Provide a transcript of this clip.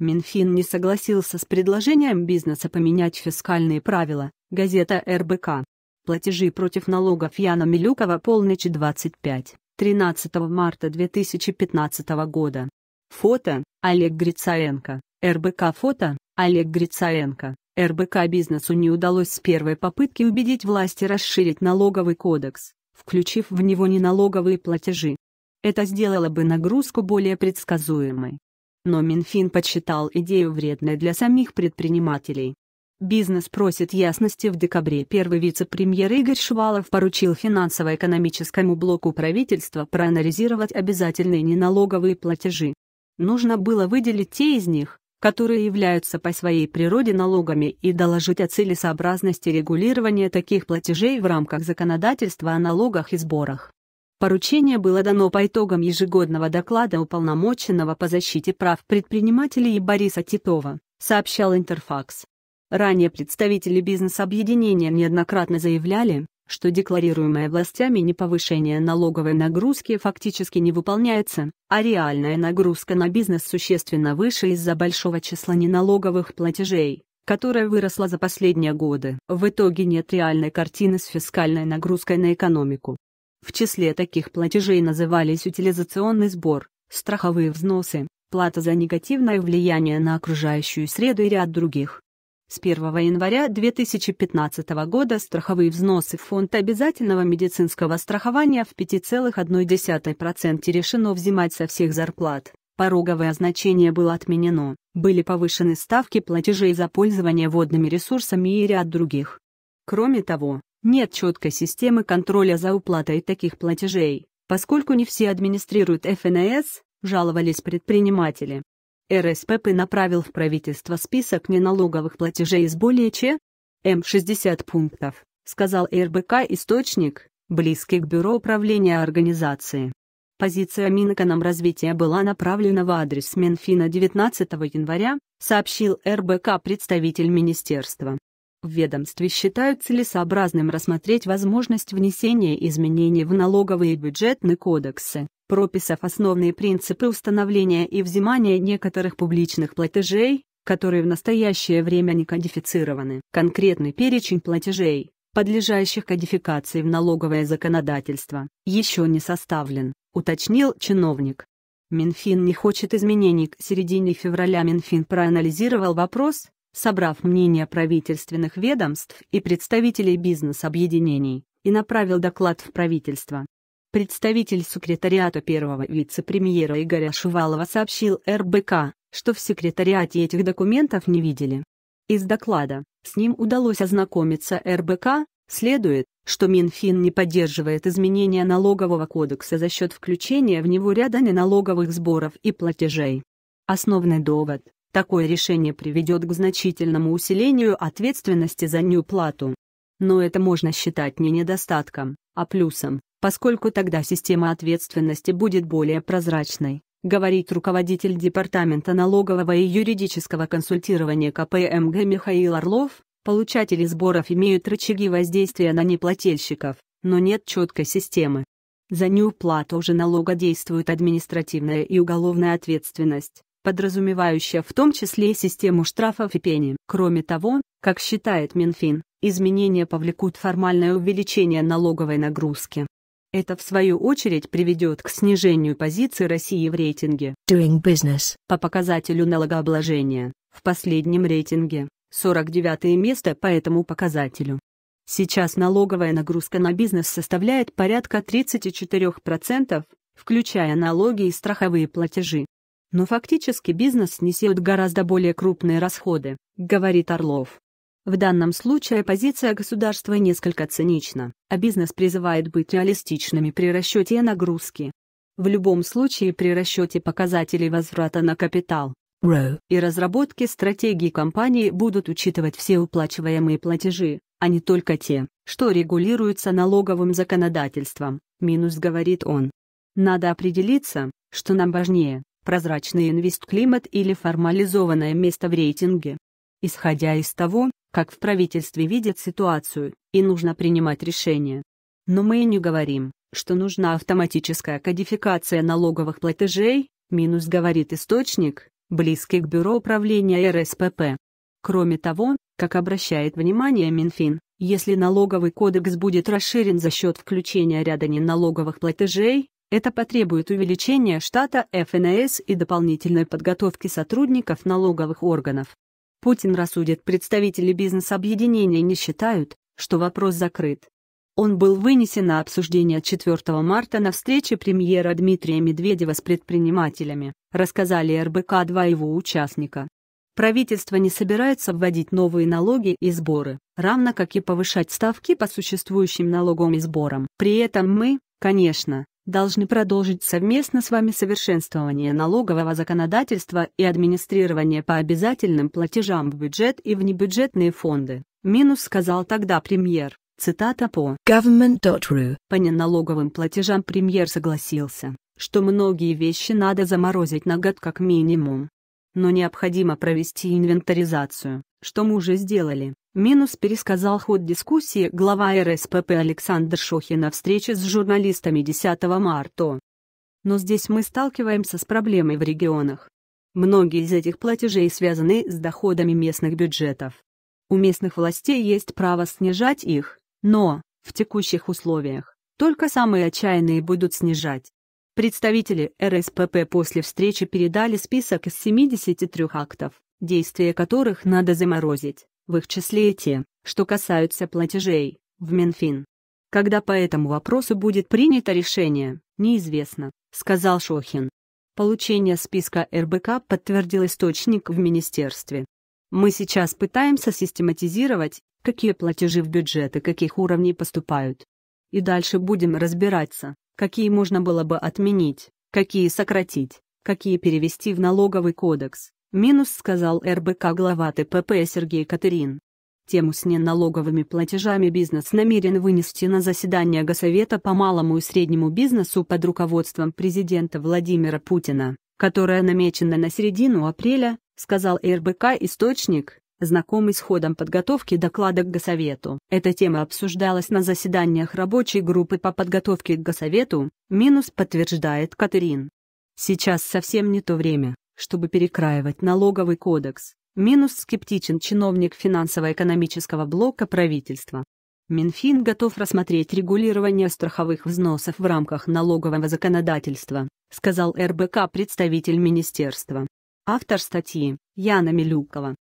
Минфин не согласился с предложением бизнеса поменять фискальные правила, газета РБК. Платежи против налогов Яна Милюкова полночь 25, 13 марта 2015 года. Фото – Олег Грицаенко, РБК фото – Олег Грицаенко. РБК бизнесу не удалось с первой попытки убедить власти расширить налоговый кодекс, включив в него неналоговые платежи. Это сделало бы нагрузку более предсказуемой но Минфин подсчитал идею вредной для самих предпринимателей. Бизнес просит ясности в декабре. Первый вице-премьер Игорь Швалов поручил финансово-экономическому блоку правительства проанализировать обязательные неналоговые платежи. Нужно было выделить те из них, которые являются по своей природе налогами и доложить о целесообразности регулирования таких платежей в рамках законодательства о налогах и сборах. Поручение было дано по итогам ежегодного доклада уполномоченного по защите прав предпринимателей Бориса Титова, сообщал Интерфакс. Ранее представители бизнес-объединения неоднократно заявляли, что декларируемое властями неповышение налоговой нагрузки фактически не выполняется, а реальная нагрузка на бизнес существенно выше из-за большого числа неналоговых платежей, которая выросла за последние годы. В итоге нет реальной картины с фискальной нагрузкой на экономику. В числе таких платежей назывались утилизационный сбор, страховые взносы, плата за негативное влияние на окружающую среду и ряд других. С 1 января 2015 года страховые взносы в фонд обязательного медицинского страхования в 5,1% решено взимать со всех зарплат. Пороговое значение было отменено, были повышены ставки платежей за пользование водными ресурсами и ряд других. Кроме того, нет четкой системы контроля за уплатой таких платежей, поскольку не все администрируют ФНС, жаловались предприниматели. РСПП направил в правительство список неналоговых платежей из более чем 60 пунктов, сказал РБК источник, близкий к Бюро управления организации. Позиция Минэкономразвития была направлена в адрес Минфина 19 января, сообщил РБК представитель министерства. В ведомстве считают целесообразным рассмотреть возможность внесения изменений в налоговые и бюджетные кодексы, прописав основные принципы установления и взимания некоторых публичных платежей, которые в настоящее время не кодифицированы. Конкретный перечень платежей, подлежащих кодификации в налоговое законодательство, еще не составлен, уточнил чиновник. Минфин не хочет изменений к середине февраля Минфин проанализировал вопрос, собрав мнения правительственных ведомств и представителей бизнес-объединений, и направил доклад в правительство. Представитель секретариата первого вице-премьера Игоря Шувалова сообщил РБК, что в секретариате этих документов не видели. Из доклада, с ним удалось ознакомиться РБК, следует, что Минфин не поддерживает изменения налогового кодекса за счет включения в него ряда неналоговых сборов и платежей. Основный довод Такое решение приведет к значительному усилению ответственности за неуплату. Но это можно считать не недостатком, а плюсом, поскольку тогда система ответственности будет более прозрачной, говорит руководитель Департамента налогового и юридического консультирования КПМГ Михаил Орлов, получатели сборов имеют рычаги воздействия на неплательщиков, но нет четкой системы. За неуплату уже налога действует административная и уголовная ответственность, подразумевающая в том числе систему штрафов и пени. Кроме того, как считает Минфин, изменения повлекут формальное увеличение налоговой нагрузки. Это, в свою очередь, приведет к снижению позиции России в рейтинге Doing Business по показателю налогообложения. В последнем рейтинге 49 место по этому показателю. Сейчас налоговая нагрузка на бизнес составляет порядка 34%, включая налоги и страховые платежи. Но фактически бизнес несет гораздо более крупные расходы, говорит Орлов. В данном случае позиция государства несколько цинична, а бизнес призывает быть реалистичными при расчете нагрузки. В любом случае при расчете показателей возврата на капитал и разработке стратегии компании будут учитывать все уплачиваемые платежи, а не только те, что регулируются налоговым законодательством, минус говорит он. Надо определиться, что нам важнее, прозрачный инвестклимат или формализованное место в рейтинге. Исходя из того, как в правительстве видят ситуацию, и нужно принимать решения. Но мы и не говорим, что нужна автоматическая кодификация налоговых платежей, минус говорит источник, близкий к Бюро управления РСПП. Кроме того, как обращает внимание Минфин, если налоговый кодекс будет расширен за счет включения ряда неналоговых платежей, это потребует увеличения штата ФНС и дополнительной подготовки сотрудников налоговых органов. Путин рассудит, представители бизнес-объединения не считают, что вопрос закрыт. Он был вынесен на обсуждение 4 марта на встрече премьера Дмитрия Медведева с предпринимателями, рассказали РБК два его участника. Правительство не собирается вводить новые налоги и сборы, равно как и повышать ставки по существующим налогам и сборам. При этом мы, конечно, должны продолжить совместно с вами совершенствование налогового законодательства и администрирование по обязательным платежам в бюджет и внебюджетные фонды. Минус сказал тогда премьер. Цитата по government.ru. По неналоговым платежам премьер согласился, что многие вещи надо заморозить на год как минимум, но необходимо провести инвентаризацию, что мы уже сделали. Минус пересказал ход дискуссии глава РСПП Александр Шохин на встрече с журналистами 10 марта. Но здесь мы сталкиваемся с проблемой в регионах. Многие из этих платежей связаны с доходами местных бюджетов. У местных властей есть право снижать их, но, в текущих условиях, только самые отчаянные будут снижать. Представители РСПП после встречи передали список из 73 актов, действия которых надо заморозить, в их числе и те, что касаются платежей, в Минфин. Когда по этому вопросу будет принято решение, неизвестно, сказал Шохин. Получение списка РБК подтвердил источник в министерстве. Мы сейчас пытаемся систематизировать, какие платежи в бюджет и каких уровней поступают. И дальше будем разбираться, какие можно было бы отменить, какие сократить, какие перевести в налоговый кодекс. Минус сказал РБК глава ТПП Сергей Катерин. Тему с неналоговыми платежами бизнес намерен вынести на заседание Госсовета по малому и среднему бизнесу под руководством президента Владимира Путина, которое намечено на середину апреля, сказал РБК источник, знакомый с ходом подготовки доклада к Госсовету. Эта тема обсуждалась на заседаниях рабочей группы по подготовке к Госсовету, минус подтверждает Катерин. Сейчас совсем не то время, чтобы перекраивать налоговый кодекс. Минус скептичен чиновник финансово-экономического блока правительства. Минфин готов рассмотреть регулирование страховых взносов в рамках налогового законодательства, сказал РБК представитель министерства. Автор статьи – Яна Милюкова.